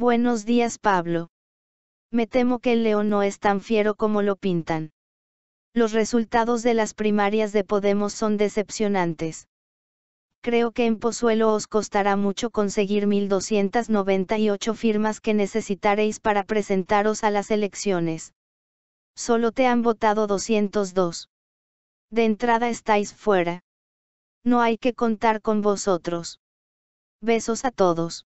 Buenos días Pablo. Me temo que el león no es tan fiero como lo pintan. Los resultados de las primarias de Podemos son decepcionantes. Creo que en Pozuelo os costará mucho conseguir 1.298 firmas que necesitaréis para presentaros a las elecciones. Solo te han votado 202. De entrada estáis fuera. No hay que contar con vosotros. Besos a todos.